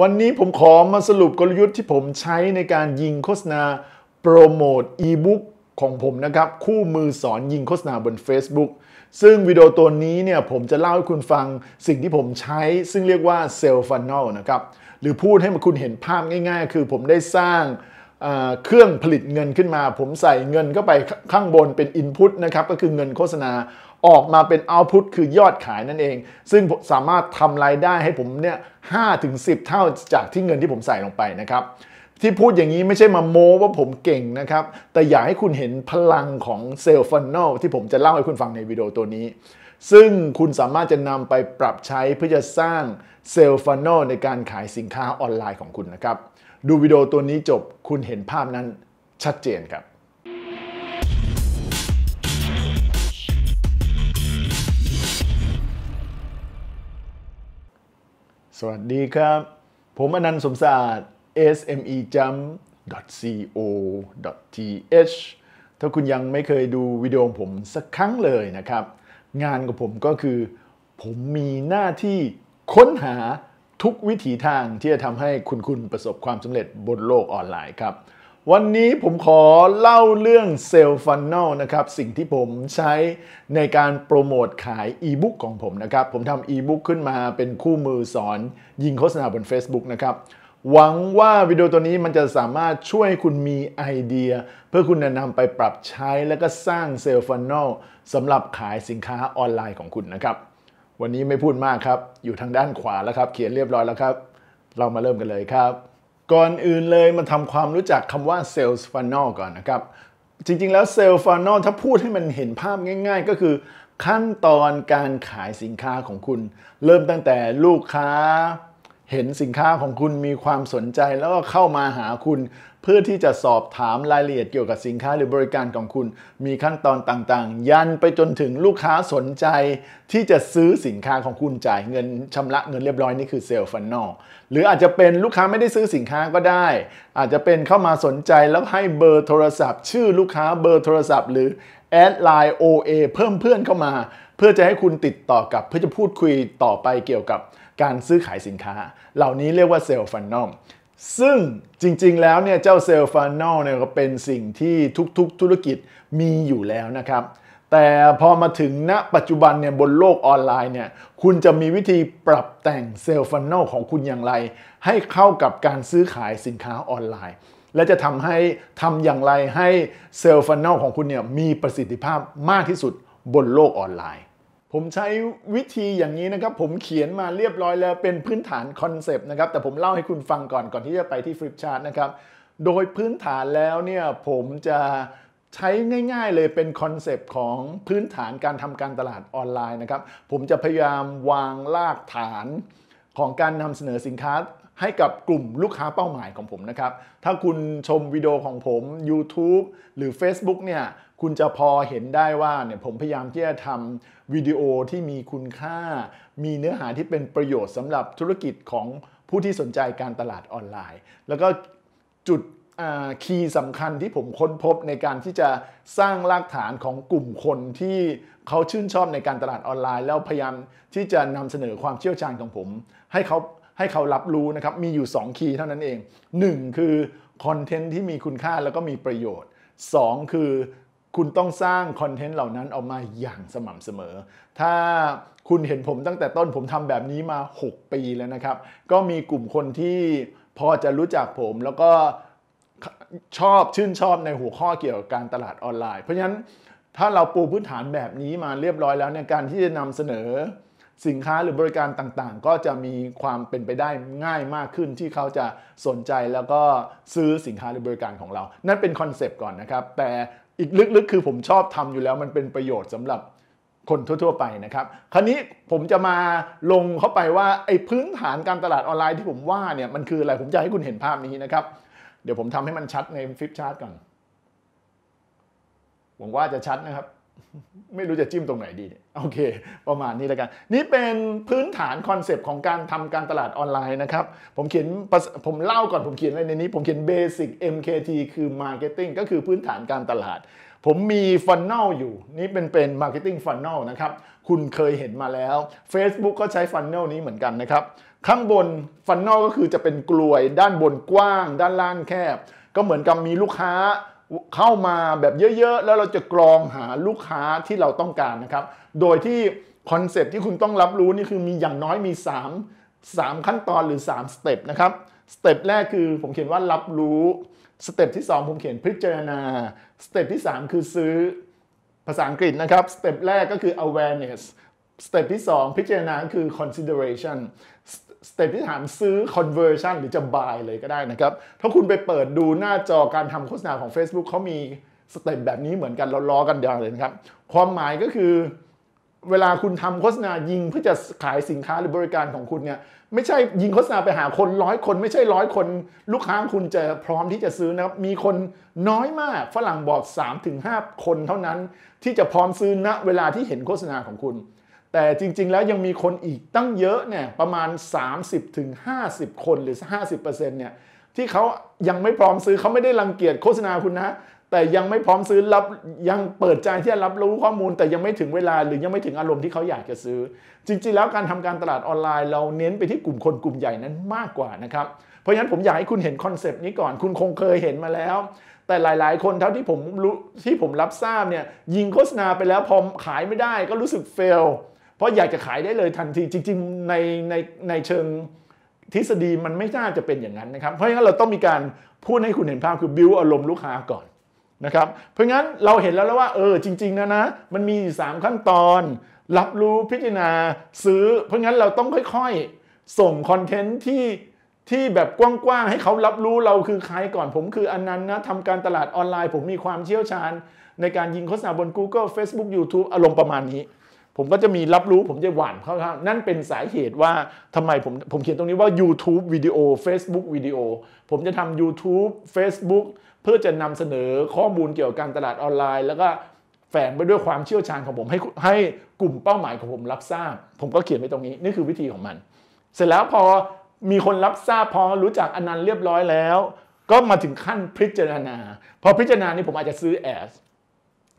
วันนี้ผมขอมาสรุปกลยุทธ์ที่ผมใช้ในการยิงโฆษณาโปรโมตอีบุ๊กของผมนะครับ คู่มือสอนยิงโฆษณาบน Facebook ซึ่งวิดีโอตัวนี้เนี่ยผมจะเล่าให้คุณฟังสิ่งที่ผมใช้ซึ่งเรียกว่าเซล์ฟันนอลนะครับหรือพูดให้มาคุณเห็นภาพง่ายๆ คือผมได้สร้างเครื่องผลิตเงินขึ้นมา ผมใส่เงินเข้าไปข้างบนเป็น Input นะครับก็คือเงินโฆษณาออกมาเป็นเอาพุตคือยอดขายนั่นเอง ซึ่งสามารถทำรายได้ให้ผมเนี่ยห้าถึงสิบเท่าจากที่เงินที่ผมใส่ลงไปนะครับ ที่พูดอย่างนี้ไม่ใช่มาโม้ว่าผมเก่งนะครับ แต่อยากให้คุณเห็นพลังของเซลล์ฟันนนลที่ผมจะเล่าให้คุณฟังในวิดีโอตัวนี้ ซึ่งคุณสามารถจะนำไปปรับใช้เพื่อจะสร้างเซลล์ฟันนนลในการขายสินค้าออนไลน์ของคุณนะครับ ดูวิดีโอตัวนี้จบคุณเห็นภาพนั้นชัดเจนครับสวัสดีครับ ผมอนันต์สมศาสตร์ SME Jump co th ถ้าคุณยังไม่เคยดูวิดีโอผมสักครั้งเลยนะครับ งานของผมก็คือ ผมมีหน้าที่ค้นหาทุกวิถีทางที่จะทำให้คุณคุณประสบความสำเร็จบนโลกออนไลน์ครับวันนี้ผมขอเล่าเรื่องเซลฟันแนลนะครับ สิ่งที่ผมใช้ในการโปรโมทขายอีบุ๊กของผมนะครับ ผมทำอีบุ๊กขึ้นมาเป็นคู่มือสอนยิงโฆษณาบน Facebook นะครับ หวังว่าวิดีโอตัวนี้มันจะสามารถช่วยคุณมีไอเดียเพื่อคุณนำไปปรับใช้และก็สร้างเซลฟันแนลสำหรับขายสินค้าออนไลน์ของคุณนะครับ วันนี้ไม่พูดมากครับ อยู่ทางด้านขวาแล้วครับ เขียนเรียบร้อยแล้วครับ เรามาเริ่มกันเลยครับก่อนอื่นเลยมาทำความรู้จักคำว่า Sales Funnel ก่อนนะครับ จริงๆแล้ว Sales Funnel ถ้าพูดให้มันเห็นภาพง่าย ๆ ก็คือ ขั้นตอนการขายสินค้าของคุณ เริ่มตั้งแต่ลูกค้าเห็นสินค้าของคุณมีความสนใจแล้วก็เข้ามาหาคุณเพื่อที่จะสอบถามรายละเอียดเกี่ยวกับสินค้าหรือบริการของคุณ มีขั้นตอนต่างๆ ยันไปจนถึงลูกค้าสนใจที่จะซื้อสินค้าของคุณจ่ายเงินชำระเงินเรียบร้อยนี่คือเซลล์ฟันนอกหรืออาจจะเป็นลูกค้าไม่ได้ซื้อสินค้าก็ได้ อาจจะเป็นเข้ามาสนใจแล้วให้เบอร์โทรศัพท์ ชื่อลูกค้าเบอร์โทรศัพท์ หรือแอดไลน์ OA เพิ่มเพื่อนเข้ามา เพื่อจะให้คุณติดต่อกับ เพื่อจะพูดคุยต่อไปเกี่ยวกับการซื้อขายสินค้า เหล่านี้เรียกว่าเซลล์ฟันนอมซึ่งจริงๆแล้วเนี่ยเจ้าเซลล์ฟันนอลเนี่ยก็เป็นสิ่งที่ทุกๆธุรกิจมีอยู่แล้วนะครับ แต่พอมาถึงณ ปัจจุบันเนี่ยบนโลกออนไลน์เนี่ย คุณจะมีวิธีปรับแต่งเซลล์ฟันนอลของคุณอย่างไร ให้เข้ากับการซื้อขายสินค้าออนไลน์ และจะทำให้ทำอย่างไรให้เซลล์ฟันนอลของคุณเนี่ยมีประสิทธิภาพมากที่สุดบนโลกออนไลน์ผมใช้วิธีอย่างนี้นะครับผมเขียนมาเรียบร้อยแล้วเป็นพื้นฐานคอนเซปต์นะครับแต่ผมเล่าให้คุณฟังก่อนก่อนที่จะไปที่ฟลิปชาร์ตนะครับโดยพื้นฐานแล้วเนี่ยผมจะใช้ง่าย ๆ เลยเป็นคอนเซปต์ของพื้นฐานการทำการตลาดออนไลน์นะครับ ผมจะพยายามวางรากฐานของการนำเสนอสินค้า ให้กับกลุ่มลูกค้าเป้าหมายของผมนะครับ ถ้าคุณชมวิดีโอของผม YouTube หรือ Facebook เนี่ยคุณจะพอเห็นได้ว่าเนี่ยผมพยายามที่จะทำวิดีโอที่มีคุณค่า มีเนื้อหาที่เป็นประโยชน์สำหรับธุรกิจของผู้ที่สนใจการตลาดออนไลน์ แล้วก็จุดคีย์สำคัญที่ผมค้นพบในการที่จะสร้างรากฐานของกลุ่มคนที่เขาชื่นชอบในการตลาดออนไลน์แล้วพยายาม ที่จะนำเสนอความเชี่ยวชาญของผมให้เขาให้เขารับรู้นะครับมีอยู่ 2 คีย์เท่านั้นเอง 1. คือคอนเทนต์ที่มีคุณค่าแล้วก็มีประโยชน์ 2. คือคุณต้องสร้างคอนเทนต์เหล่านั้นออกมาอย่างสม่ำเสมอ ถ้าคุณเห็นผมตั้งแต่ต้นผมทำแบบนี้มา 6 ปีแล้วนะครับ ก็มีกลุ่มคนที่พอจะรู้จักผมแล้วก็ชอบชื่นชอบในหัวข้อเกี่ยวกับการตลาดออนไลน์ เพราะฉะนั้นถ้าเราปูพื้นฐานแบบนี้มาเรียบร้อยแล้วในการที่จะนำเสนอสินค้าหรือบริการต่างๆ ก็จะมีความเป็นไปได้ง่ายมากขึ้นที่เขาจะสนใจแล้วก็ซื้อสินค้าหรือบริการของเรา นั่นเป็นคอนเซปต์ก่อนนะครับ แต่อีกลึกๆ คือผมชอบทำอยู่แล้วมันเป็นประโยชน์สำหรับคนทั่วๆไปนะครับ คราวนี้ผมจะมาลงเข้าไปว่า ไอ้พื้นฐานการตลาดออนไลน์ที่ผมว่าเนี่ยมันคืออะไรผมจะให้คุณเห็นภาพนี้นะครับ เดี๋ยวผมทำให้มันชัดในฟลิปชาร์ตก่อนหวังว่าจะชัดนะครับไม่รู้จะจิ้มตรงไหนดีเนี่ยโอเค ประมาณนี้แล้วกัน นี่เป็นพื้นฐานคอนเซปต์ของการทำการตลาดออนไลน์นะครับ ผมเขียนผมเล่าก่อนผมเขียนในนี้ ผมเขียนเบสิก MKT คือ Marketing ก็คือพื้นฐานการตลาด ผมมีฟันแนลอยู่ นี่เป็นเป็น Marketing Funnel นะครับ คุณเคยเห็นมาแล้ว Facebook ก็ใช้ฟันแนลนี้เหมือนกันนะครับ ข้างบนฟันแนลก็คือจะเป็นกลวยด้านบนกว้าง ด้านล่างแคบ ก็เหมือนกับมีลูกค้าเข้ามาแบบเยอะๆ แล้วเราจะกรองหาลูกค้าที่เราต้องการนะครับ โดยที่คอนเซปต์ที่คุณต้องรับรู้นี่คือมีอย่างน้อยมี 3 3 ขั้นตอนหรือ3สเต็ปนะครับสเต็ปแรกคือผมเขียนว่ารับรู้สเต็ปที่ 2 ผมเขียนพิจารณาสเต็ปที่ 3 คือซื้อภาษาอังกฤษนะครับสเต็ปแรกก็คือ awareness สเต็ปที่ 2 พิจารณาคือ consideration สเต็ปที่3ามซื้อ conversion หรือจะ buy เลยก็ได้นะครับ ถ้าคุณไปเปิดดูหน้าจอการทำโฆษณาของ Facebook เขามีสเต็ปแบบนี้เหมือนกันเราล้อกันเดียวเลยนะครับ ความหมายก็คือ เวลาคุณทำโฆษณายิงเพื่อจะขายสินค้าหรือบริการของคุณเนี่ยไม่ใช่ยิงโฆษณาไปหาคนร้อยคน ไม่ใช่ร้อยคน ลูกค้าคุณจะพร้อมที่จะซื้อนะครับมีคนน้อยมากฝรั่งบอก 3-5 คน เท่านั้นที่จะพร้อมซื้อณเวลาที่เห็นโฆษณาของคุณแต่จริงๆ แล้วยังมีคนอีกตั้งเยอะเนี่ยประมาณ 30-50 คนหรือ 50%เนี่ยที่เขายังไม่พร้อมซื้อเขาไม่ได้รังเกียจโฆษณาคุณนะแต่ยังไม่พร้อมซื้อรับยังเปิดใจที่จะรับรู้ข้อมูล แต่ยังไม่ถึงเวลาหรือยังไม่ถึงอารมณ์ที่เขาอยากจะซื้อ จริงๆ แล้วการทำการตลาดออนไลน์เราเน้นไปที่กลุ่มคนกลุ่มใหญ่นั้นมากกว่านะครับเพราะฉะนั้นผมอยากให้คุณเห็นคอนเซปต์นี้ก่อนคุณคงเคยเห็นมาแล้ว แต่หลาย ๆ คนเท่าที่ผมรู้ที่ผมรับทราบเนี่ยยิงโฆษณาไปแล้วพอขายไม่ได้ ก็รู้สึกเฟลเพราะอยากจะขายได้เลยทันทีจริง ๆ ในในในเชิงทฤษฎีมันไม่น่าจะเป็นอย่างนั้นนะครับเพราะงั้นเราต้องมีการพูดให้คุณเห็นภาพคือบิวอารมณ์ลูกค้าก่อนนะครับเพราะงั้นเราเห็นแล้วแล้วว่าเออจริงๆนะนะมันมีสามขั้นตอนรับรู้พิจารณาซื้อ เพราะงั้นเราต้องค่อยๆส่งคอนเทนต์ที่ที่แบบกว้างๆ ให้เขารับรู้เราคือใครก่อนผมคืออันนั้นนะทำการตลาดออนไลน์ผมมีความเชี่ยวชาญ ในการยิงโฆษณาบน Google Facebook YouTube อารมณ์ประมาณนี้ผมก็จะมีรับรู้ผมจะหวานเข้าๆนั่นเป็นสาเหตุว่าทำไมผมผมเขียนตรงนี้ว่า YouTube วิดีโอ Facebook วิดีโอ ผมจะทำ YouTube Facebook เพื่อจะนำเสนอข้อมูลเกี่ยวกับการตลาดออนไลน์ แล้วก็แฝงไปด้วยความเชี่ยวชาญของผมให้ให้กลุ่มเป้าหมายของผมรับทราบ ผมก็เขียนไว้ตรงนี้ นี่คือวิธีของมัน เสร็จแล้วพอมีคนรับทราบพอรู้จักอนันต์เรียบร้อยแล้ว ก็มาถึงขั้นพิจารณา พอพิจารณานี่ผมอาจจะซื้อแอส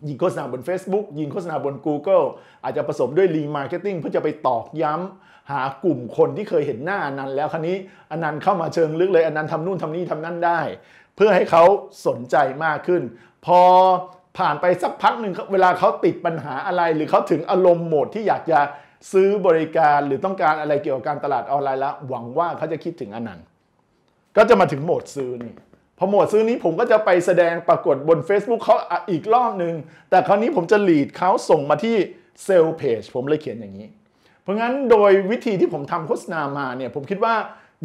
ยิงโฆษณาบน Facebook ยิงโฆษณาบน Google อาจจะผสมด้วยรีมาร์เก็ตติ้งเพื่อจะไปตอกย้ำ หากลุ่มคนที่เคยเห็นหน้านั้น แล้วครั้นี้อันนั้นเข้ามาเชิงลึกเลยอันนั้นทำนู่นทำนี่ทำนั่นได้ เพื่อให้เขาสนใจมากขึ้น พอผ่านไปสักพักหนึ่งเวลาเขาติดปัญหาอะไร หรือเขาถึงอารมณ์โหมดที่อยากจะซื้อบริการหรือต้องการอะไรเกี่ยวกับการตลาดออนไลน์แล้วหวังว่าเขาจะคิดถึงอันนั้นก็จะมาถึงโหมดซื้อนี่พอหมดซื้อนี้ผมก็จะไปแสดงปรากฏบน Facebook เขาอีกรอบหนึ่งแต่คราวนี้ผมจะหลีดเขาส่งมาที่เซลล์เพจผมเลยเขียนอย่างนี้ เพราะงั้นโดยวิธีที่ผมทำโฆษณามาเนี่ย ผมคิดว่า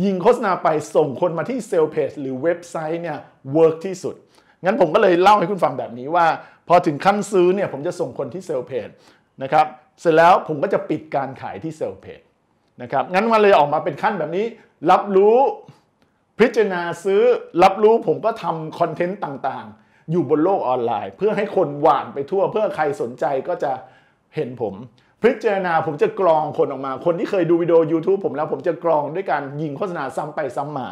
ยิงโฆษณาไปส่งคนมาที่เซลล์เพจหรือเว็บไซต์เนี่ยเวิร์กที่สุด งั้นผมก็เลยเล่าให้คุณฟังแบบนี้ว่า พอถึงขั้นซื้อเนี่ยผมจะส่งคนที่เซลล์เพจนะครับเสร็จแล้วผมก็จะปิดการขายที่เซลล์เพจนะครับงั้นมันเลยออกมาเป็นขั้นแบบนี้รับรู้พิจารณาซื้อรับรู้ผมก็ทำคอนเทนต์ต่างๆ อยู่บนโลกออนไลน์ เพื่อให้คนหวานไปทั่วเพื่อใครสนใจก็จะเห็นผมพิจารณาผมจะกรองคนออกมา คนที่เคยดูวิดีโอ YouTube ผมแล้วผมจะกรองด้วยการยิงโฆษณาซ้ำไปซ้ำมา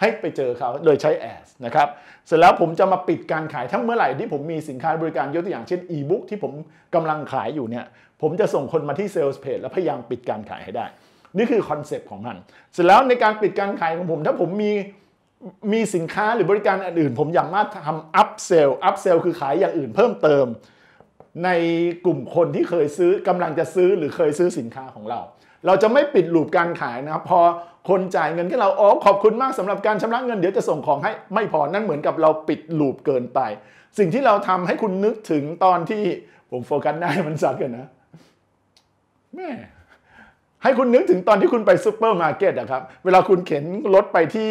ให้ไปเจอเขาโดยใช้แอสนะครับ เสร็จแล้วผมจะมาปิดการขายทั้งเมื่อไหร่ที่ผมมีสินค้าบริการยกตัวอย่างเช่นอีบุ๊กที่ผมกำลังขายอยู่เนี่ยผมจะส่งคนมาที่เซลล์เพจแล้วพยายามปิดการขายให้ได้นี่คือคอนเซปต์ของมัน เสร็จแล้วในการปิดการขายของผม ถ้าผมมีมีสินค้าหรือบริการอื่น ผมยามาทำอัพเซลอัพเซลคือขายอย่างอื่นเพิ่มเติม ในกลุ่มคนที่เคยซื้อกำลังจะซื้อหรือเคยซื้อสินค้าของเรา เราจะไม่ปิดลูปการขายนะครับพอคนจ่ายเงินให้เราอ๋อขอบคุณมากสำหรับการชำระเงินเดี๋ยวจะส่งของให้ ไม่พอนั่นเหมือนกับเราปิดลูปเกินไป สิ่งที่เราทำให้คุณนึกถึงตอนที่ผมโฟกัสได้มันสักกันนะแม่ให้คุณนึกถึงตอนที่คุณไปซูเปอร์มาร์เก็ตอะครับ เวลาคุณเข็นรถไปที่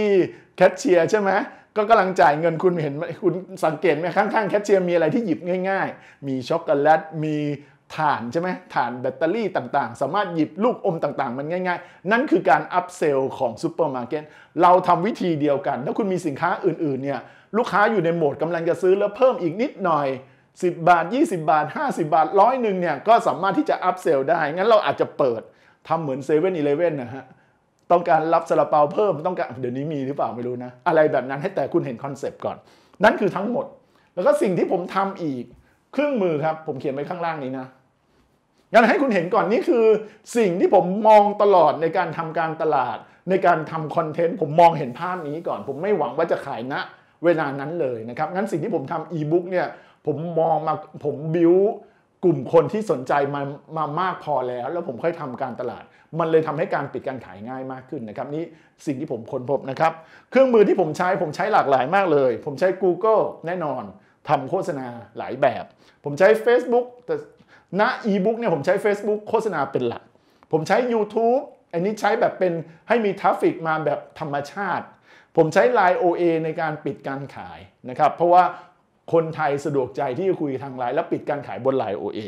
แคชเชียร์ใช่ไหม ก็กำลังจ่ายเงินคุณเห็นคุณสังเกตไหมข้างๆแคชเชียร์มีอะไรที่หยิบง่าย ๆ มีช็อกโกแลต มีถ่าน ใช่ไหมถ่านแบตเตอรี่ต่างๆ สามารถหยิบลูกอมต่างๆ มันง่าย ๆ นั่นคือการอัพเซลของซูเปอร์มาร์เก็ตเราทำวิธีเดียวกัน ถ้าคุณมีสินค้าอื่นๆเนี่ยลูกค้าอยู่ในโหมดกำลังจะซื้อแล้วเพิ่มอีกนิดหน่อย 10 บาท 20 บาท 50 บาทร้อยหนึ่งเนี่ยก็สามารถที่จะอัพเซลได้งั้นเราอาจจะเปิดทำเหมือนเซเว่นอีเลฟเว่นนะฮะ ต้องการรับซาลาเปาเพิ่มต้องการเดี๋ยวนี้มีหรือเปล่า ไม่รู้นะ อะไรแบบนั้น ให้แต่คุณเห็นคอนเซปต์ก่อน นั่นคือทั้งหมด แล้วก็สิ่งที่ผมทำอีกเครื่องมือครับ ผมเขียนไว้ข้างล่างนี้นะ งั้นให้คุณเห็นก่อนนี่คือสิ่งที่ผมมองตลอดในการทำการตลาด ในการทำคอนเทนต์ผมมองเห็นภาพนี้ก่อน ผมไม่หวังว่าจะขายณนะเวลานั้นเลยนะครับงั้นสิ่งที่ผมทำอีบุ๊กเนี่ยผมมองมาผมบิวกลุ่มคนที่สนใจมามามากพอแล้วแล้วผมค่อยทำการตลาด มันเลยทำให้การปิดการขายง่ายมากขึ้นนะครับ นี่สิ่งที่ผมค้นพบนะครับ เครื่องมือที่ผมใช้ผมใช้หลากหลายมากเลย ผมใช้ Google แน่นอนทำโฆษณาหลายแบบ ผมใช้ Facebook แต่ณีบุ๊กเนี่ยผมใช้ Facebook โฆษณาเป็นหลัก ผมใช้ YouTube อันนี้ใช้แบบเป็นให้มีทราฟฟิกมาแบบธรรมชาติ ผมใช้ Line OA ในการปิดการขายนะครับ เพราะว่าคนไทยสะดวกใจที่จะคุยทางไลน์แล้วปิดการขายบนไลน์โอเอ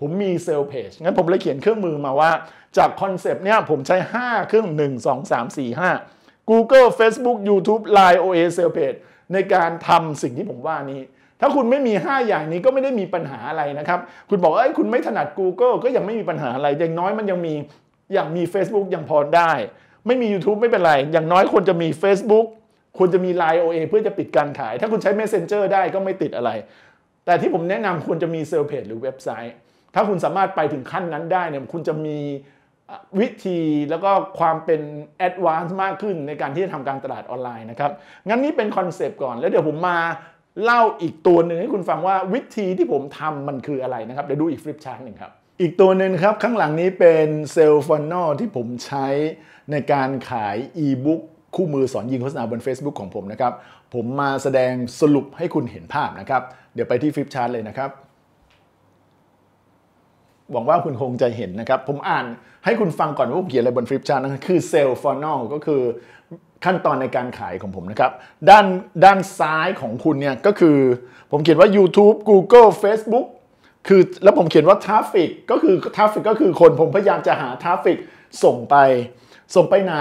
ผมมีเซลเพจ งั้นผมเลยเขียนเครื่องมือมาว่า จากคอนเซปต์เนี่ยผมใช้ 5 เครื่อง 1 2 3 4 5 Google Facebook YouTube Line OA Sales Page ในการทำสิ่งที่ผมว่านี้ ถ้าคุณไม่มี5อย่างนี้ก็ไม่ได้มีปัญหาอะไรนะครับ คุณบอกเอ้ยคุณไม่ถนัด Google ก็ยังไม่มีปัญหาอะไร อย่างน้อยมันยังมีอย่างมี Facebook ยังพอได้ ไม่มี YouTube ไม่เป็นไร อย่างน้อยคนจะมี Facebook ควรจะมี Line OA เพื่อจะปิดการขาย ถ้าคุณใช้ Messenger ได้ก็ไม่ติดอะไร แต่ที่ผมแนะนำควรจะมีเซลเพจหรือเว็บไซต์ ถ้าคุณสามารถไปถึงขั้นนั้นได้เนี่ยคุณจะมีวิธีแล้วก็ความเป็นแอดวานซ์มากขึ้นในการที่จะทำการตลาดออนไลน์นะครับ งั้นนี่เป็นคอนเซปต์ก่อน แล้วเดี๋ยวผมมาเล่าอีกตัวหนึ่งให้คุณฟังว่าวิธีที่ผมทำมันคืออะไรนะครับเดี๋ยวดูอีกฟลิปชาร์ตหนึ่งครับอีกตัวหนึ่งครับข้างหลังนี้เป็นเซลฟอนนอลที่ผมใช้ในการขายอีบุ๊กคู่มือสอนยิงโฆษณาบน Facebook ของผมนะครับ ผมมาแสดงสรุปให้คุณเห็นภาพนะครับ เดี๋ยวไปที่ฟลิปชาร์ตเลยนะครับ หวังว่าคุณคงจะเห็นนะครับ ผมอ่านให้คุณฟังก่อนว่าผมเขียนอะไรบนฟลิปชาร์ตนั่นคือเซลล์ฟอนอลก็คือขั้นตอนในการขายของผมนะครับ ด้านด้านซ้ายของคุณเนี่ย ก็คือผมเขียนว่า YouTube Google Facebook คือแล้วผมเขียนว่าทราฟิกก็คือทราฟิกก็คือคนผมพยายามจะหาทราฟิกส่งไปส่งไปไหน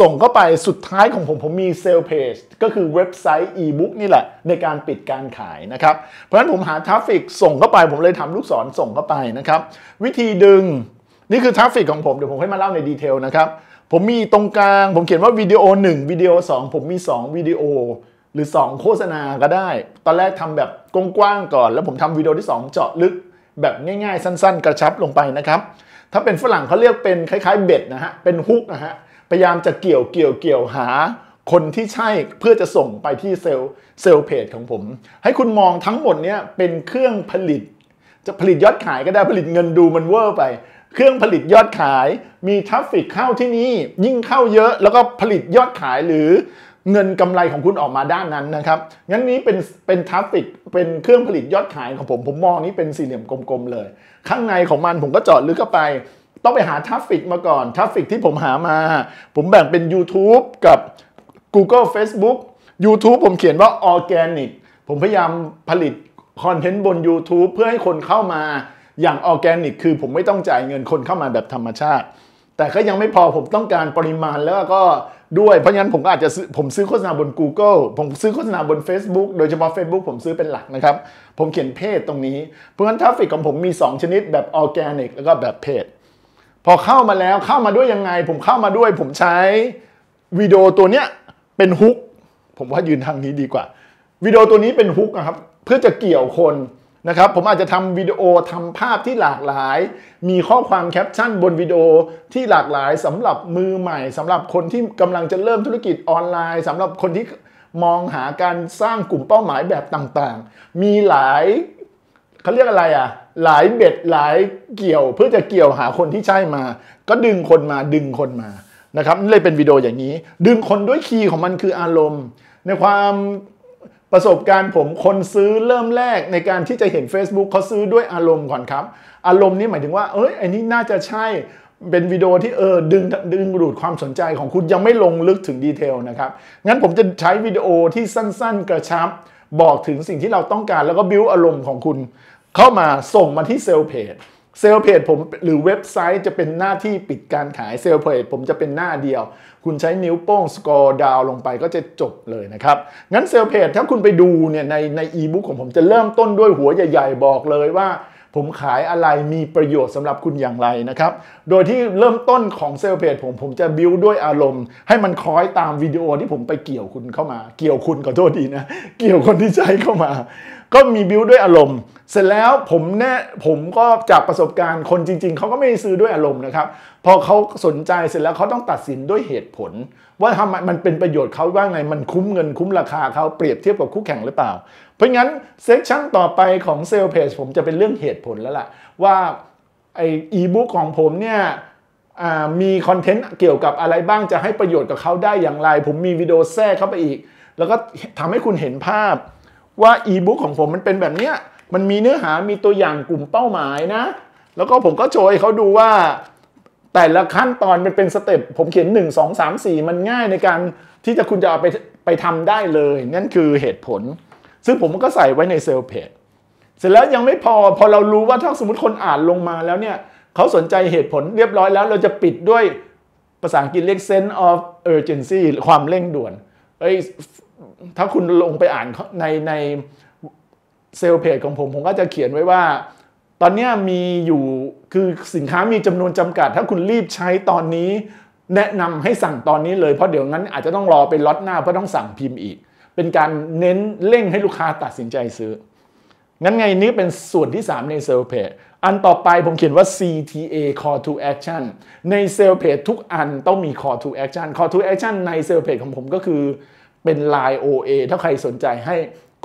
ส่งก็ไปสุดท้ายของผม ผมมีเซลเพจก็คือเว็บไซต์อีบุ๊กนี่แหละในการปิดการขายนะครับ เพราะฉะนั้นผมหาทราฟฟิกส่งเข้าไป ผมเลยทำลูกศรส่งเข้าไปนะครับ วิธีดึง นี่คือทราฟฟิกของผม เดี๋ยวผมให้มาเล่าในดีเทลนะครับ ผมมีตรงกลาง ผมเขียนว่าวิดีโอ 1วิดีโอ 2 ผมมี 2วิดีโอ หรือ 2 โฆษณาก็ได้ ตอนแรกทำแบบกว้างๆก่อน แล้วผมทำวิดีโอที่ 2 เจาะลึก แบบง่ายๆ สั้นๆ กระชับลงไปนะครับถ้าเป็นฝรั่งเขาเรียกเป็นคล้ายๆเบ็ดนะฮะ เป็นฮุกนะฮะ พยายามจะเกี่ยว เกี่ยว เกี่ยวหาคนที่ใช่เพื่อจะส่งไปที่เซลล์เซลล์เพจของผม ให้คุณมองทั้งหมดเนี้ยเป็นเครื่องผลิตจะผลิตยอดขายก็ได้ผลิตเงินดูมันเวอร์ไป เครื่องผลิตยอดขายมีทราฟฟิกเข้าที่นี่ยิ่งเข้าเยอะ แล้วก็ผลิตยอดขายหรือเงินกำไรของคุณออกมาด้านนั้นนะครับ งั้นนี้เป็นเป็นทราฟฟิก เป็นเครื่องผลิตยอดขายของผม ผมมองนี้เป็นสี่เหลี่ยมกลมๆเลย ข้างในของมันผมก็จอดลึกเข้าไป ต้องไปหาทราฟฟิกมาก่อนทราฟฟิกที่ผมหามา ผมแบ่งเป็น YouTube กับ Google Facebook YouTube ผมเขียนว่าออร์แกนิก ผมพยายามผลิตคอนเทนต์บน YouTube เพื่อให้คนเข้ามาอย่างออร์แกนิก คือผมไม่ต้องจ่ายเงินคนเข้ามาแบบธรรมชาติ แต่ก็ยังไม่พอผมต้องการปริมาณแล้วก็ด้วย เพราะงั้นผมก็อาจจะผมซื้อโฆษณาบน Google ผมซื้อโฆษณาบน Facebook โดยเฉพาะ Facebook ผมซื้อเป็นหลักนะครับ ผมเขียนเพจตรงนี้ เพราะงั้นทราฟฟิกของผมมี 2 ชนิดแบบออร์แกนิกแล้วก็แบบเพจ พอเข้ามาแล้วเข้ามาด้วยยังไง ผมเข้ามาด้วยผมใช้วิดีโอตัวเนี้ยเป็นฮุก ผมว่ายืนทางนี้ดีกว่าวิดีโอตัวนี้เป็นฮุกนะครับเพื่อจะเกี่ยวคนนะครับผมอาจจะทำวิดีโอทำภาพที่หลากหลาย มีข้อความแคปชั่นบนวิดีโอที่หลากหลายสำหรับมือใหม่สำหรับคนที่กำลังจะเริ่มธุรกิจออนไลน์สำหรับคนที่มองหาการสร้างกลุ่มเป้าหมายแบบต่างๆ มีหลายเขาเรียกอะไรอ่ะหลายเบ็ดหลายเกี่ยวเพื่อจะเกี่ยวหาคนที่ใช่มา ก็ดึงคนมาดึงคนมานะครับน่เลยเป็นวิดีโออย่างนี้ ดึงคนด้วยคีย์ของมันคืออารมณ์ในความประสบการณ์ผม คนซื้อเริ่มแรกในการที่จะเห็น Facebook เขาซื้อด้วยอารมณ์ก่อนครับ อารมณ์นี่หมายถึงว่าเอ้ยอันนี้น่าจะใช่เป็นวิดีโอที่เออดึงดึงดูดความสนใจของคุณยังไม่ลงลึกถึงดีเทลนะครับ งั้นผมจะใช้วิดีโอที่สั้นๆ กระชับ บอกถึงสิ่งที่เราต้องการแล้วก็บิวอารมณ์ของคุณเข้ามาส่งมาที่เซลล์เพจเซลเพจผมหรือเว็บไซต์จะเป็นหน้าที่ปิดการขายเซลเพจผมจะเป็นหน้าเดียว คุณใช้นิ้วโป้งสกอร์ดาวลงไปก็จะจบเลยนะครับ งั้นเซลเพจถ้าคุณไปดูเนี่ยในในอีบุ๊กของผมจะเริ่มต้นด้วยหัวใหญ่ๆ บอกเลยว่าผมขายอะไรมีประโยชน์สำหรับคุณอย่างไรนะครับ โดยที่เริ่มต้นของเซลเพจผมผมจะบิวด้วยอารมณ์ ให้มันคล้อยตามวิดีโอที่ผมไปเกี่ยวคุณเข้ามา เกี่ยวคุณขอโทษดีนะ เกี่ยวคนที่ใช้เข้ามาก็มีบิวด้วยอารมณ์ เสร็จแล้วผมเนี่ยผมก็จากประสบการณ์คนจริงๆ เขาก็ไม่ซื้อด้วยอารมณ์นะครับ พอเขาสนใจเสร็จแล้วเขาต้องตัดสินด้วยเหตุผล ว่าทำไมมันเป็นประโยชน์เขาว่าไงมันคุ้มเงินคุ้มราคาเขาเปรียบเทียบกับคู่แข่งหรือเปล่า เพราะงั้นเซสชั่นต่อไปของเซลเพจผมจะเป็นเรื่องเหตุผลแล้วล่ะ ว่าไออีบุ๊กของผมเนี่ยมีคอนเทนต์เกี่ยวกับอะไรบ้างจะให้ประโยชน์กับเขาได้อย่างไรผมมีวิดีโอแทรกเข้าไปอีก แล้วก็ทำให้คุณเห็นภาพว่าอีบุ๊กของผมมันเป็นแบบเนี้ยมันมีเนื้อหามีตัวอย่างกลุ่มเป้าหมายนะ แล้วก็ผมก็โชยเขาดูว่า แต่ละขั้นตอนมันเป็นสเต็ปผมเขียน 1 2 3 4 มันง่ายในการที่จะคุณจะเอาไปไปทำได้เลย นั่นคือเหตุผล ซึ่งผมก็ใส่ไว้ในเซลเพจเสร็จแล้วยังไม่พอพอเรารู้ว่าถ้าสมมติคนอ่านลงมาแล้วเนี่ยเขาสนใจเหตุผลเรียบร้อย แล้วเราจะปิดด้วยภาษาอังกฤษเรียก sense of urgency ความเร่งด่วนเอ้ยถ้าคุณลงไปอ่านในในเซลล์เพจของผมผมก็จะเขียนไว้ว่า ตอนนี้มีอยู่ คือสินค้ามีจำนวนจำกัดถ้าคุณรีบใช้ตอนนี้แนะนำให้สั่งตอนนี้เลย เพราะเดี๋ยวงั้นอาจจะต้องรอเป็นล็อตหน้าเพราะต้องสั่งพิมพ์อีก เป็นการเน้นเร่งให้ลูกค้าตัดสินใจซื้อ งั้นไงนี้เป็นส่วนที่ 3 ในเซลล์เพจอันต่อไปผมเขียนว่า CTA Call to Action ในเซลล์เพจทุกอันต้องมี Call to Action Call to Action ในเซลล์เพจของผมก็คือเป็น Line OA ถ้าใครสนใจให้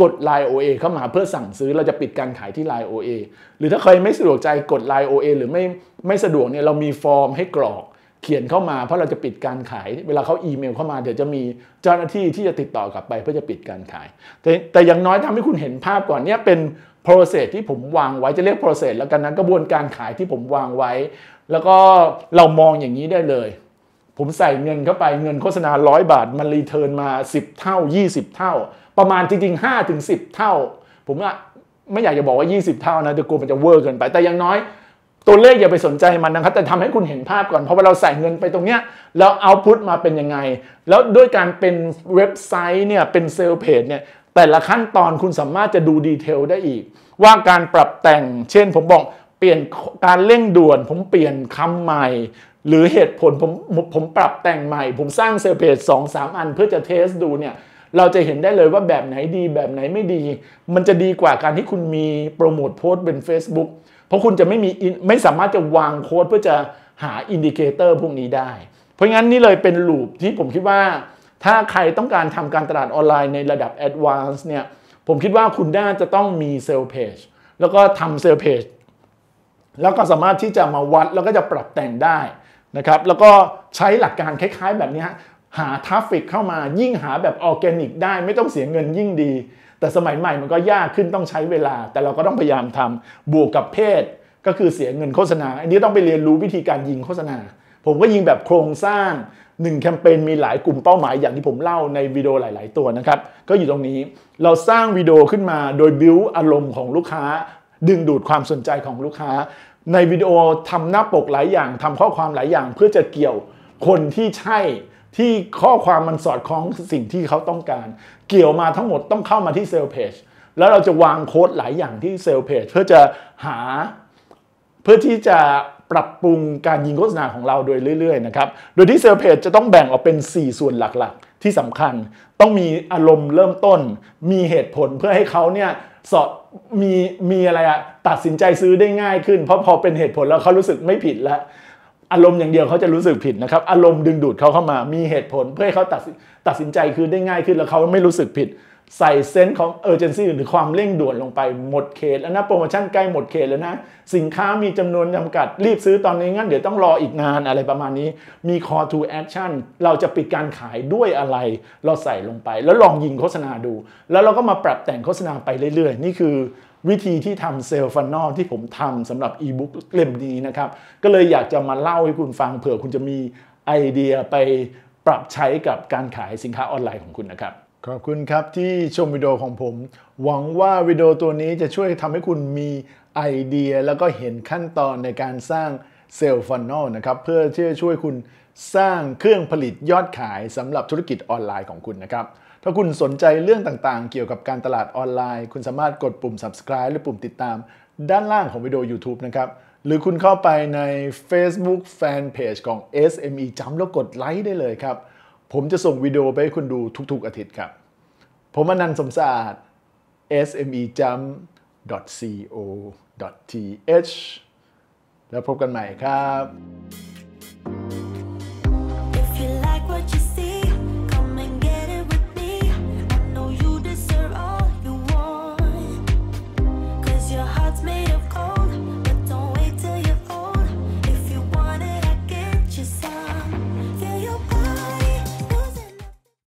กด Line OA เข้ามาเพื่อสั่งซื้อเราจะปิดการขายที่ Line OA หรือถ้าใครไม่สะดวกใจกด Line OA หรือไม่ไม่สะดวกเนี่ยเรามีฟอร์มให้กรอกเขียนเข้ามาเพราะเราจะปิดการขาย เวลาเขาอีเมลเข้ามา เดี๋ยวจะมีเจ้าหน้าที่ที่จะติดต่อกลับไปเพื่อจะปิดการขาย แต่แต่อย่างน้อยทำให้คุณเห็นภาพก่อนเนี้ยเป็น process ที่ผมวางไว้จะเรียก process แล้วกันนะกระบวนการขายที่ผมวางไว้ แล้วก็เรามองอย่างนี้ได้เลย ผมใส่เงินเข้าไปเงินโฆษณาร้อยบาท มันรีเทิร์นมา 10 เท่า 20 เท่า ประมาณจริงๆ5ถึง10 เท่า ผมอะไม่อยากจะบอกว่า20 เท่านะเดี๋ยวกลัวมันจะเวอร์เกินไป แต่อย่างน้อยตัวเลขอย่าไปสนใจมันนะครับ แต่ทำให้คุณเห็นภาพก่อนเพราะว่าเราใส่เงินไปตรงเนี้ยแล้วเอาพุทมาเป็นยังไง แล้วด้วยการเป็นเว็บไซต์เนี่ย เป็นเซลล์เพจเนี่ย แต่ละขั้นตอนคุณสามารถจะดูดีเทลได้อีก ว่าการปรับแต่งเช่นผมบอกเปลี่ยนการเร่งด่วนผมเปลี่ยนคำใหม่ หรือเหตุผลผมผมปรับแต่งใหม่ ผมสร้างเซลเพจสองสามอันเพื่อจะเทสดูเนี่ยเราจะเห็นได้เลยว่าแบบไหนดีแบบไหนไม่ดี มันจะดีกว่าการที่คุณมีโปรโมทโพสต์็น Facebook เพราะคุณจะไม่มีไม่สามารถจะวางโค้ดเพื่อจะหาอินดิเคเตอร์พวกนี้ได้ เพราะงั้นนี่เลยเป็นลูปที่ผมคิดว่าถ้าใครต้องการทำการตลาดออนไลน์ในระดับแอดวานซ์เนี่ยผมคิดว่าคุณน่าจะต้องมีเซลเพจแล้วก็ทำเซลเพจแล้วก็สามารถที่จะมาวัดแล้วก็จะปรับแต่งได้นะครับ แล้วก็ใช้หลักการคล้ายๆแบบนี้ฮะหาทราฟฟิกเข้ามายิ่งหาแบบออร์แกนิกได้ไม่ต้องเสียเงินยิ่งดี แต่สมัยใหม่มันก็ยากขึ้นต้องใช้เวลา แต่เราก็ต้องพยายามทำบวกกับเพศ ก็คือเสียเงินโฆษณาอันนี้ต้องไปเรียนรู้วิธีการยิงโฆษณาผมก็ยิงแบบโครงสร้าง1แคมเปญมีหลายกลุ่มเป้าหมายอย่างที่ผมเล่าในวิดีโอหลายๆ ตัวนะครับก็อยู่ตรงนี้ เราสร้างวิดีโอขึ้นมาโดยบิวอารมณ์ของลูกค้าดึงดูดความสนใจของลูกค้า ในวิดีโอทำหน้าปกหลายอย่าง ทำข้อความหลายอย่างเพื่อจะเกี่ยวคนที่ใช่ที่ข้อความมันสอดคล้องสิ่งที่เขาต้องการ เกี่ยวมาทั้งหมดต้องเข้ามาที่เซลล์เพจแล้วเราจะวางโค้ดหลายอย่างที่เซลล์เพจเพื่อจะหา เพื่อที่จะปรับปรุงการยิงโฆษณาของเราโดยเรื่อยๆนะครับโดยที่เซลล์เพจจะต้องแบ่งออกเป็น 4 ส่วนหลักๆ ที่สำคัญ ต้องมีอารมณ์เริ่มต้น มีเหตุผลเพื่อให้เขาเนี่ยสอดมีมีอะไรอะตัดสินใจซื้อได้ง่ายขึ้น เพราะพอเป็นเหตุผลแล้วเขารู้สึกไม่ผิดแล้วอารมณ์อย่างเดียวเขาจะรู้สึกผิดนะครับ อารมณ์ดึงดูดเขาเข้ามามีเหตุผล เพื่อให้เขาตัดตัดสินใจคือได้ง่ายขึ้นแล้วเขาไม่รู้สึกผิดใส่เซนส์ของเอเจนซี่หรือความเร่งด่วนลงไปหมดเขต แล้วนะโปรโมชั่นใกล้หมดเขตแล้วนะ สินค้ามีจำนวนจำกัด รีบซื้อตอนนี้งั้นเดี๋ยวต้องรออีกนานอะไรประมาณนี้ มี call to action เราจะปิดการขายด้วยอะไร เราใส่ลงไปแล้วลองยิงโฆษณาดู แล้วเราก็มาปรับแต่งโฆษณาไปเรื่อยๆ นี่คือวิธีที่ทำเซลล์ฟันนอลที่ผมทำสำหรับอีบุ๊กเล่มนี้นะครับก็เลยอยากจะมาเล่าให้คุณฟัง เผื่อคุณจะมีไอเดียไปปรับใช้กับการขายสินค้าออนไลน์ของคุณนะครับขอบคุณครับที่ชมวิดีโอของผม หวังว่าวิดีโอตัวนี้จะช่วยทำให้คุณมีไอเดีย แล้วก็เห็นขั้นตอนในการสร้างเซลล์ฟันนอลนะครับเพื่อที่จะช่วยคุณสร้างเครื่องผลิตยอดขายสำหรับธุรกิจออนไลน์ของคุณนะครับ ถ้าคุณสนใจเรื่องต่างๆ เกี่ยวกับการตลาดออนไลน์ คุณสามารถกดปุ่ม subscribe หรือปุ่มติดตาม ด้านล่างของวิดีโอ YouTube นะครับหรือคุณเข้าไปใน Facebook Fanpage ของ SME จำแล้วกดไลค์ได้เลยครับผมจะส่งวิดีโอไปให้คุณดูทุกๆ อาทิตย์ครับ ผมอนันต์สมสะอาด SME Jump co th แล้วพบกันใหม่ครับ